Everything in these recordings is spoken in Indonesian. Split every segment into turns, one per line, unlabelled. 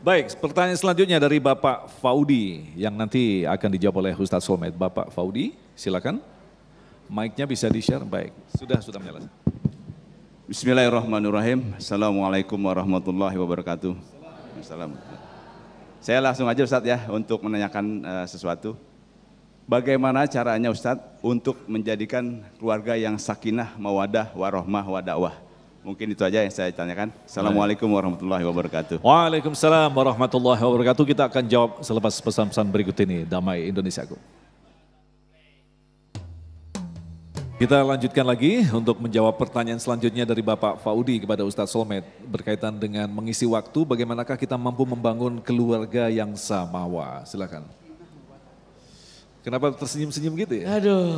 Baik, pertanyaan selanjutnya dari Bapak Faudi yang nanti akan dijawab oleh Ustadz Solmed. Bapak Faudi, silakan. Mic-nya bisa di-share, baik. Sudah, sudah menyala. Bismillahirrahmanirrahim. Assalamualaikum warahmatullahi wabarakatuh. Assalamualaikum. Saya langsung aja Ustadz ya untuk menanyakan uh, sesuatu. Bagaimana caranya Ustadz untuk menjadikan keluarga yang sakinah, mawadah, warohmah, wadawah? Mungkin itu aja yang saya tanyakan. Assalamualaikum warahmatullahi wabarakatuh. Waalaikumsalam warahmatullahi wabarakatuh. Kita akan jawab selepas pesan-pesan berikut ini. Damai Indonesiaku. Kita lanjutkan lagi untuk menjawab pertanyaan selanjutnya dari Bapak Faudi kepada Ustadz Solmed berkaitan dengan mengisi waktu bagaimanakah kita mampu membangun keluarga yang samawa. Silakan. Kenapa tersenyum-senyum gitu ya? Aduh,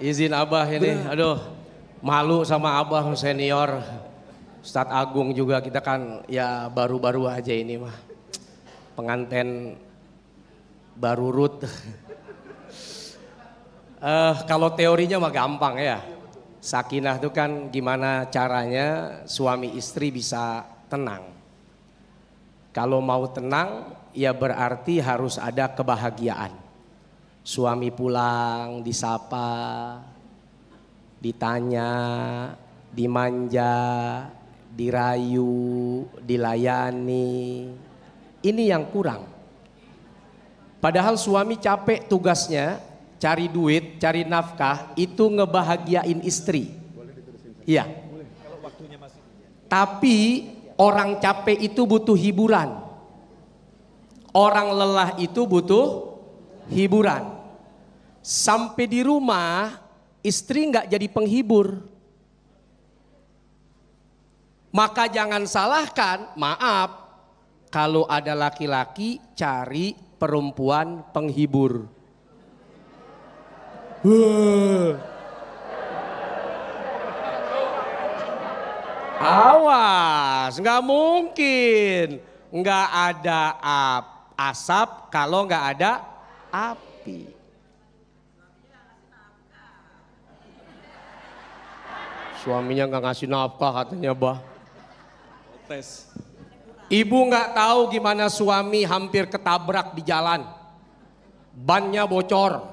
izin abah ini, aduh malu
sama abah senior Ustadz Agung juga kita kan ya baru-baru aja ini mah penganten baru rut uh, kalau teorinya mah gampang ya sakinah itu kan gimana caranya suami istri bisa tenang kalau mau tenang ya berarti harus ada kebahagiaan suami pulang disapa ditanya, dimanja, dirayu, dilayani. Ini yang kurang. Padahal suami capek tugasnya cari duit, cari nafkah, itu ngebahagiain istri. Iya. Tapi orang capek itu butuh hiburan. Orang lelah itu butuh hiburan. Sampai di rumah istri nggak jadi penghibur. Maka jangan salahkan, maaf, kalau ada laki-laki cari perempuan penghibur. Awas, nggak mungkin. Nggak ada asap kalau nggak ada api. Suaminya nggak ngasih nafkah katanya, bah. Tes. Ibu nggak tahu gimana suami hampir ketabrak di jalan. Bannya bocor.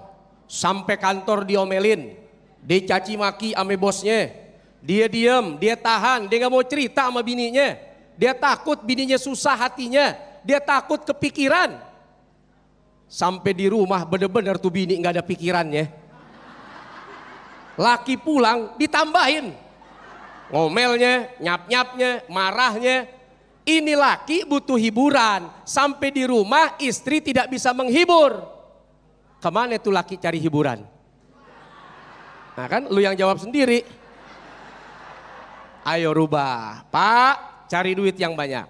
Sampai kantor diomelin. Dicaci maki ame bosnya. Dia diem, dia tahan, dia nggak mau cerita sama bininya. Dia takut bininya susah hatinya. Dia takut kepikiran. Sampai di rumah bener-bener tuh bini nggak ada pikirannya laki pulang ditambahin ngomelnya, nyap-nyapnya, marahnya. Ini laki butuh hiburan. Sampai di rumah istri tidak bisa menghibur. Kemana itu laki cari hiburan? Nah kan lu yang jawab sendiri. Ayo rubah. Pak, cari duit yang banyak.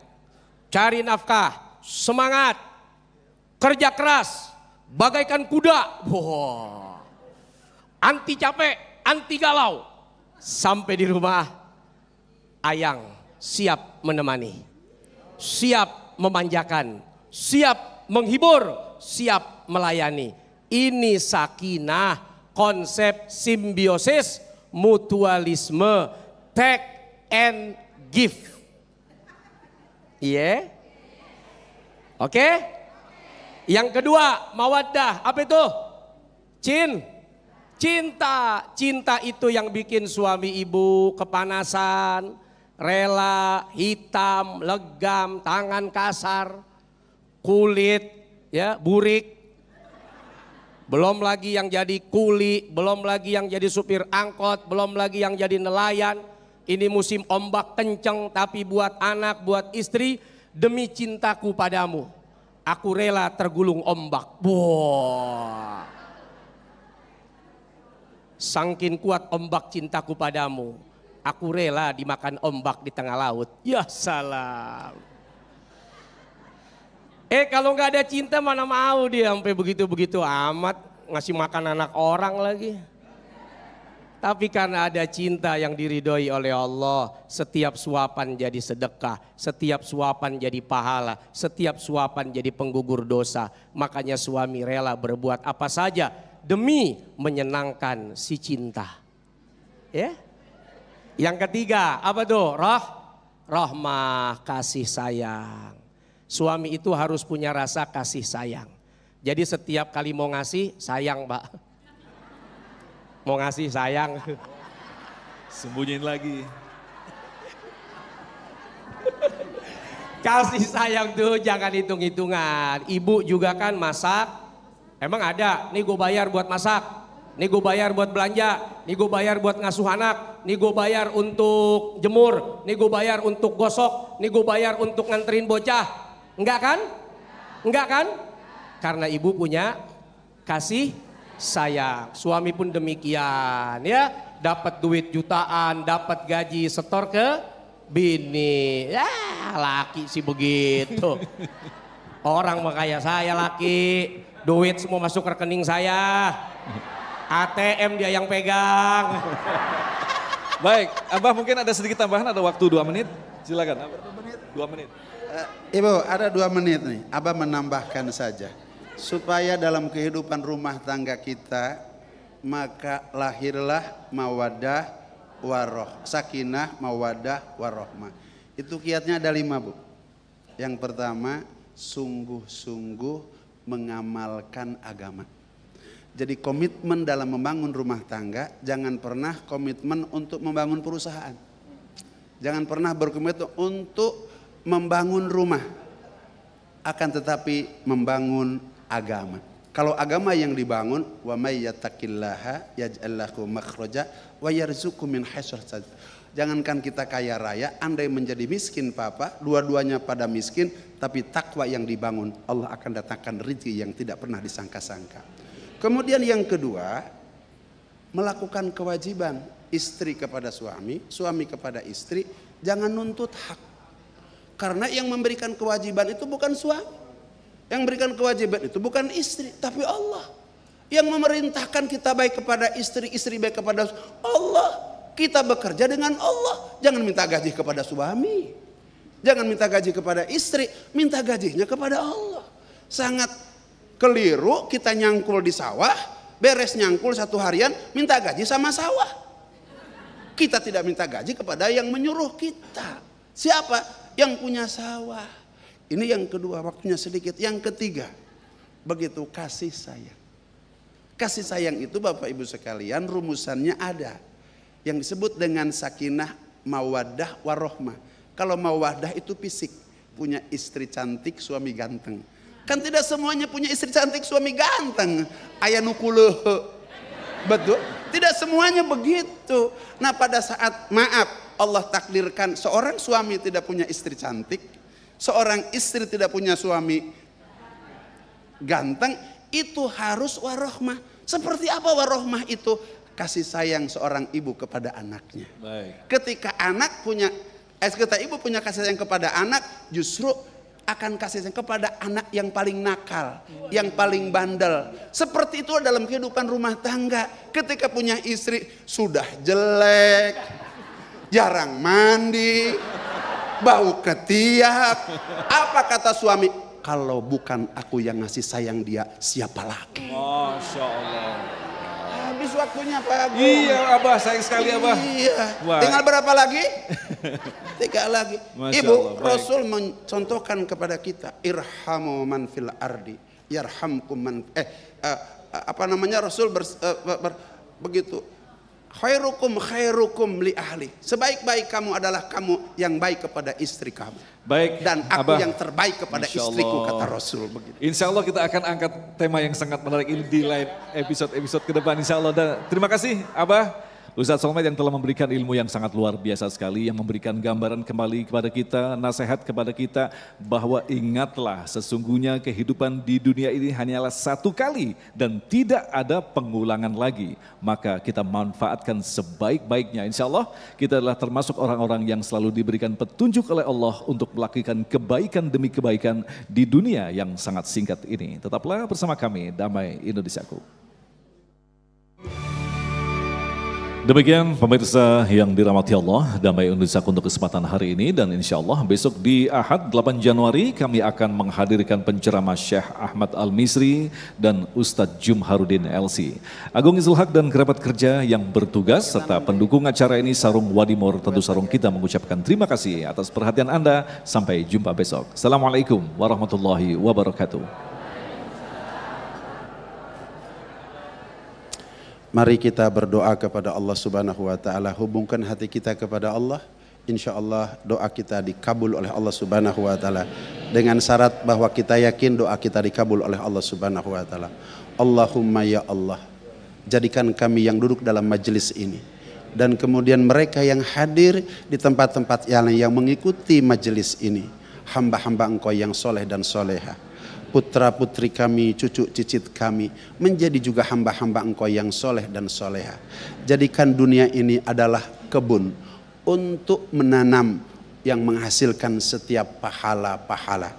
Cari nafkah. Semangat. Kerja keras. Bagaikan kuda. Wow. Anti capek anti galau. Sampai di rumah, ayang siap menemani, siap memanjakan, siap menghibur, siap melayani. Ini sakinah, konsep simbiosis, mutualisme, take and give. Iya? Yeah? Oke? Okay? Yang kedua, mawaddah. Apa itu? Cin. Cinta, cinta itu yang bikin suami ibu kepanasan, rela, hitam, legam, tangan kasar, kulit ya, burik. Belum lagi yang jadi kuli, belum lagi yang jadi supir angkot, belum lagi yang jadi nelayan. Ini musim ombak kenceng tapi buat anak, buat istri demi cintaku padamu. Aku rela tergulung ombak. Wow. Sangkin kuat ombak cintaku padamu, aku rela dimakan ombak di tengah laut. Ya salam. Eh kalau nggak ada cinta mana mau dia sampai begitu-begitu amat ngasih makan anak orang lagi. Tapi karena ada cinta yang diridhoi oleh Allah, setiap suapan jadi sedekah, setiap suapan jadi pahala, setiap suapan jadi penggugur dosa. Makanya suami rela berbuat apa saja demi menyenangkan si cinta. Ya. Yang ketiga, apa tuh? Roh, rahmah, kasih sayang. Suami itu harus punya rasa kasih sayang. Jadi setiap kali mau ngasih, sayang, Pak. Mau ngasih sayang. Sembunyiin lagi. Kasih sayang tuh jangan hitung-hitungan. Ibu juga kan masak, Emang ada, nih gue bayar buat masak, nih gue bayar buat belanja, nih gue bayar buat ngasuh anak, nih gue bayar untuk jemur, nih gue bayar untuk gosok, nih gue bayar untuk nganterin bocah. Enggak kan? Enggak kan? Karena ibu punya kasih sayang. Suami pun demikian ya, dapat duit jutaan, dapat gaji, setor ke bini. Ya, laki sih begitu. Orang mah kayak saya laki. Duit semua masuk rekening saya.
ATM dia yang pegang. Baik, Abah mungkin ada sedikit tambahan, ada waktu dua menit. Silakan. Dua menit.
Eh, Ibu, ada dua menit nih. Abah menambahkan saja. Supaya dalam kehidupan rumah tangga kita, maka lahirlah mawadah waroh. Sakinah, mawadah, warohmah. Itu kiatnya ada lima, Bu. Yang pertama, sungguh-sungguh mengamalkan agama. Jadi komitmen dalam membangun rumah tangga jangan pernah komitmen untuk membangun perusahaan. Jangan pernah berkomitmen untuk membangun rumah. Akan tetapi membangun agama. Kalau agama yang dibangun wa may yattaqillaha yaj'al lahu wa yarzuqhu min Jangankan kita kaya raya, andai menjadi miskin papa, dua-duanya pada miskin, tapi takwa yang dibangun Allah akan datangkan rezeki yang tidak pernah disangka-sangka. Kemudian yang kedua, melakukan kewajiban istri kepada suami, suami kepada istri, jangan nuntut hak. Karena yang memberikan kewajiban itu bukan suami. Yang memberikan kewajiban itu bukan istri, tapi Allah. Yang memerintahkan kita baik kepada istri, istri baik kepada Allah. Kita bekerja dengan Allah. Jangan minta gaji kepada suami. Jangan minta gaji kepada istri. Minta gajinya kepada Allah. Sangat keliru kita nyangkul di sawah. Beres nyangkul satu harian. Minta gaji sama sawah. Kita tidak minta gaji kepada yang menyuruh kita. Siapa? Yang punya sawah. Ini yang kedua waktunya sedikit. Yang ketiga. Begitu kasih sayang. Kasih sayang itu Bapak Ibu sekalian rumusannya ada yang disebut dengan sakinah mawadah warohmah. Kalau mawadah itu fisik, punya istri cantik, suami ganteng. Kan tidak semuanya punya istri cantik, suami ganteng. Ayah nukuluh. Betul? Tidak semuanya begitu. Nah pada saat maaf Allah takdirkan seorang suami tidak punya istri cantik, seorang istri tidak punya suami ganteng, itu harus warohmah. Seperti apa warohmah itu? kasih sayang seorang ibu kepada anaknya. Baik. Ketika anak punya eh ketika ibu punya kasih sayang kepada anak, justru akan kasih sayang kepada anak yang paling nakal, yang paling bandel. Seperti itu dalam kehidupan rumah tangga. Ketika punya istri sudah jelek, jarang mandi, bau ketiak. Apa kata suami? Kalau bukan aku yang ngasih sayang dia, siapa lagi?
Masya
Allah waktunya Pak Agung. Iya Abah, sayang sekali iya. Abah. Iya. Wah. Tinggal berapa lagi? Tiga lagi. Masya Ibu, Allah, Rasul baik. mencontohkan kepada kita, irhamu man fil ardi, yarhamkum man eh uh, apa namanya Rasul eh, ber, uh, ber, begitu khairukum khairukum li ahli. Sebaik-baik kamu adalah kamu yang baik kepada istri kamu. Baik. Dan aku Abah, yang terbaik kepada istriku kata Rasul
begitu. Insya Allah kita akan angkat tema yang sangat menarik ini di lain episode-episode kedepan. depan Insya Allah. Dan terima kasih Abah. Ustadz Somad yang telah memberikan ilmu yang sangat luar biasa sekali, yang memberikan gambaran kembali kepada kita, nasihat kepada kita bahwa ingatlah sesungguhnya kehidupan di dunia ini hanyalah satu kali dan tidak ada pengulangan lagi. Maka kita manfaatkan sebaik-baiknya. Insya Allah kita adalah termasuk orang-orang yang selalu diberikan petunjuk oleh Allah untuk melakukan kebaikan demi kebaikan di dunia yang sangat singkat ini. Tetaplah bersama kami, Damai Indonesiaku. Demikian pemirsa yang dirahmati Allah, damai Indonesia untuk kesempatan hari ini dan insya Allah besok di Ahad 8 Januari kami akan menghadirkan penceramah Syekh Ahmad Al-Misri dan Ustadz Jumharudin LC. Agung Izul Haq dan kerabat kerja yang bertugas serta pendukung acara ini Sarung Wadimor tentu Sarung kita mengucapkan terima kasih atas perhatian Anda. Sampai jumpa besok. Assalamualaikum
warahmatullahi wabarakatuh. Mari kita berdoa kepada Allah Subhanahu wa taala, hubungkan hati kita kepada Allah. Insyaallah doa kita dikabul oleh Allah Subhanahu wa taala dengan syarat bahwa kita yakin doa kita dikabul oleh Allah Subhanahu wa taala. Allahumma ya Allah, jadikan kami yang duduk dalam majelis ini dan kemudian mereka yang hadir di tempat-tempat yang yang mengikuti majelis ini hamba-hamba engkau yang soleh dan soleha putra-putri kami, cucu cicit kami, menjadi juga hamba-hamba engkau yang soleh dan soleha. Jadikan dunia ini adalah kebun untuk menanam yang menghasilkan setiap pahala-pahala.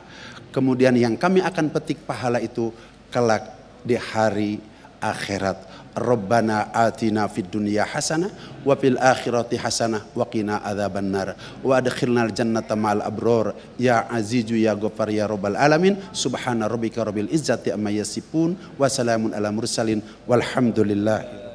Kemudian yang kami akan petik pahala itu kelak di hari akhirat. ربنا آتنا في الدنيا حسنة وفي الآخرة حسنة وقنا عذاب النار وأدخلنا الجنة مع الأبرار يا عزيز يا غفار يا رب العالمين سبحان ربك رب العزة أما يصفون وسلام على المرسلين والحمد لله